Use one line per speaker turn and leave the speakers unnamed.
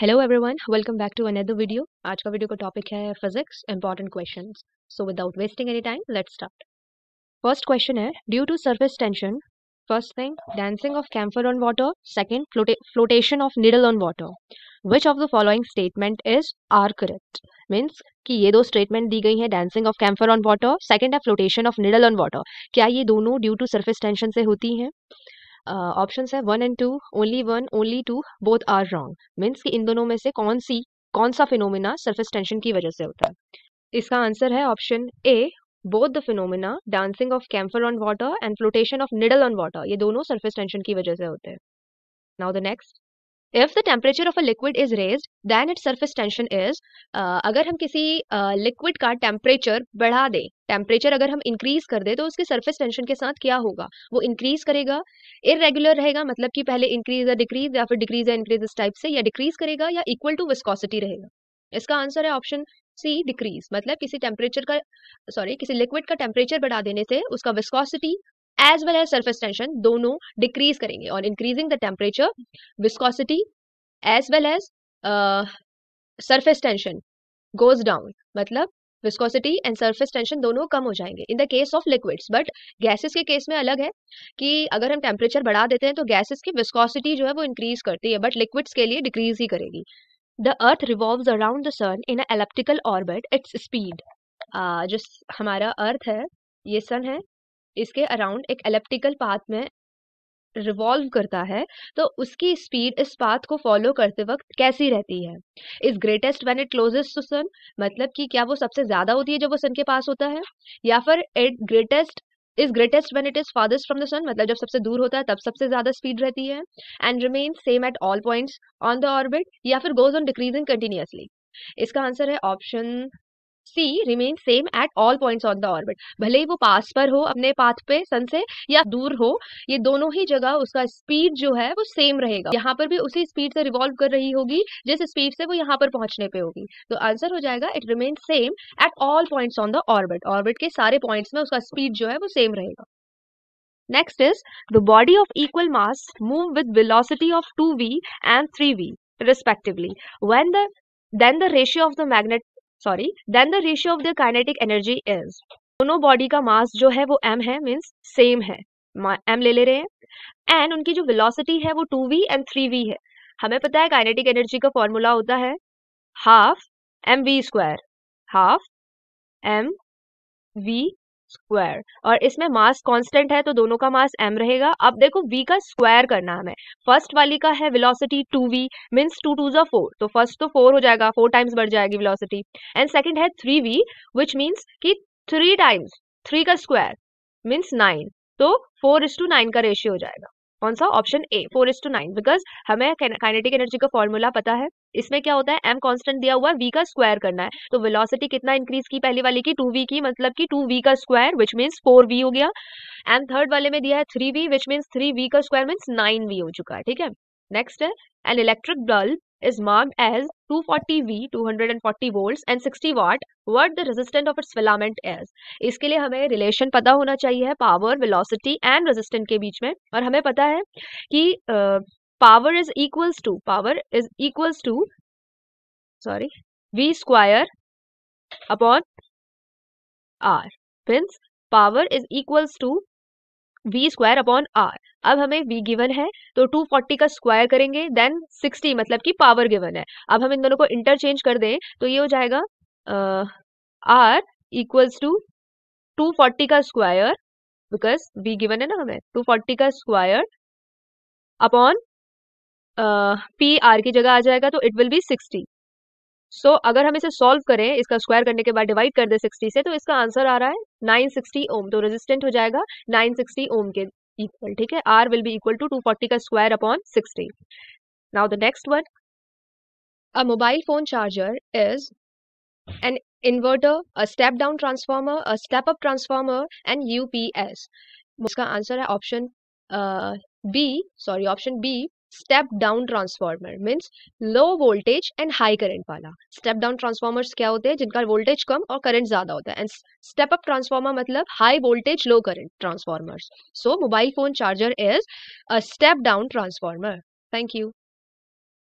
hello everyone welcome back to another video आज का video का टॉपिक है physics important questions so without wasting any time let's start first question है due to surface tension first thing dancing of camphor on water second flotation of needle on water which of the following statement is are correct means कि ये दो statement दी गई है dancing of camphor on water second है flotation of needle on water क्या ये दोनों ड्यू टू सर्फेस टेंशन से होती हैं ऑप्शन है one and two only one only two both are wrong means कि इन दोनों में से कौन सी कौन सा फिनोमिना सरफेस टेंशन की वजह से होता है इसका आंसर है option A both the phenomena dancing of camphor on water and flotation of needle on water ये दोनों सरफेस टेंशन की वजह से होते हैं now the next if the temperature of a liquid is raise then it surface tension is अगर हम किसी लिक्विड uh, का टेम्परेचर बढ़ा दें टेम्परेचर अगर हम इंक्रीज कर दें तो उसके सर्फेस टेंशन के साथ क्या होगा वो इंक्रीज करेगा इरेगुलर रहेगा मतलब कि पहले इंक्रीज या डिक्रीज या फिर डिक्रीज या इंक्रीज इस टाइप से या डिक्रीज करेगा या इक्वल टू विस्कॉसिटी रहेगा इसका आंसर है ऑप्शन सी डिक्रीज मतलब किसी टेम्परेचर का सॉरी किसी लिक्विड का टेम्परेचर बढ़ा देने से उसका viscosity as well as surface tension दोनों डिक्रीज करेंगे और increasing the temperature viscosity as well as surface tension goes down मतलब विस्कोसिटी एंड सर्फेस टेंशन दोनों कम हो जाएंगे in the case of liquids but gases के केस में अलग है कि अगर हम टेम्परेचर बढ़ा देते हैं तो गैसेस की विस्कोसिटी जो है वो इंक्रीज करती है बट लिक्विड्स के लिए डिक्रीज ही करेगी the earth revolve around the sun in elliptical orbit its speed जो हमारा अर्थ है ये सन है इसके अराउंड एक एलिप्टिकल पाथ में रिवॉल्व करता है तो उसकी स्पीड इस पाथ को फॉलो करते वक्त कैसी रहती है is greatest when it closest to sun मतलब कि क्या वो सबसे ज्यादा होती है जब वो सन के पास होता है या फिर it greatest is greatest when it is फादर्स फ्रॉम द सन मतलब जब सबसे दूर होता है तब सबसे ज्यादा स्पीड रहती है and remain same at all point on the orbit या फिर गोज ऑन डिक्रीजिंग कंटिन्यूसली इसका आंसर है option C remain same at all points on the orbit भले ही वो पास पर हो अपने पाथ पे सन से या दूर हो ये दोनों ही जगह उसका स्पीड जो है वो सेम रहेगा यहाँ पर भी उसी स्पीड से रिवॉल्व कर रही होगी जिस स्पीड से वो यहाँ पर पहुंचने पे होगी तो आंसर हो जाएगा it remain same at all point on the orbit orbit के सारे पॉइंट्स में उसका स्पीड जो है वो सेम रहेगा the body of equal mass move with velocity of two V and three V respectively when the then the ratio of the magnet sorry then the ratio of the kinetic energy is दोनों body का mass जो है वो M है means same है M ले ले रहे हैं एंड उनकी जो वेलोसिटी है वो two V and three V है हमें पता है काइनेटिक एनर्जी का फॉर्मूला होता है half M V square half M V square और इसमें मास कांस्टेंट है तो दोनों का मास m रहेगा अब देखो v का स्क्वायर करना हमें फर्स्ट वाली का है velocity 2v V means two two जो फोर तो फर्स्ट तो फोर हो जाएगा फोर टाइम्स बढ़ जाएगी वेलोसिटी एंड सेकंड है 3v विच मीन्स की थ्री टाइम्स थ्री का स्क्वायर मीन्स नाइन तो फोर इज टू नाइन का रेशियो हो जाएगा कौन सा option A four is to nine because हमें काइनेटिक एनर्जी का फॉर्मूला पता है इसमें क्या होता है m कांस्टेंट दिया हुआ है v का स्क्वायर करना है तो वेलोसिटी कितना इंक्रीज की पहली वाली की 2v की मतलब कि 2v का स्क्वायर विच मीन्स 4v हो गया m थर्ड वाले में दिया है 3v V which means three का स्क्वायर मीन्स 9v हो चुका है ठीक है नेक्स्ट है an electric bulb is marked as 240V 240 volts and 60 watt what the resistance of its filament is इसके लिए हमें रिलेशन पता होना चाहिए पावर वेलोसिटी एंड रेजिस्टेंट के बीच में और हमें पता है कि uh, power is equals to power is equals to sorry v square upon r means power is equals to v square upon r अब हमें v गिवन है तो 240 का स्क्वायर करेंगे देन 60 मतलब कि पावर गिवन है अब हम इन दोनों को इंटरचेंज कर दें तो ये हो जाएगा आर इक्वल्स टू 240 का स्क्वायर बिकॉज v गिवन है ना हमें 240 का square upon P uh, R की जगह आ जाएगा तो it will be sixty so अगर हम इसे सॉल्व करें इसका स्क्वायर करने के बाद डिवाइड कर दे सिक्सटी से तो इसका आंसर आ रहा है नाइन सिक्सटी ओम तो रेजिस्टेंट हो जाएगा नाइन सिक्सटी ओम के इक्वल ठीक है R will be equal to two forty का square upon sixty now the next one a mobile phone charger is an inverter a step down transformer a step up transformer and UPS उसका answer है option B sorry option B step down transformer means low voltage and high current वाला step down transformers क्या होते हैं जिनका voltage कम और current ज़्यादा होता है एंड स्टेप अप ट्रांसफार्मर मतलब high voltage low current transformers so mobile phone charger is a step down transformer thank you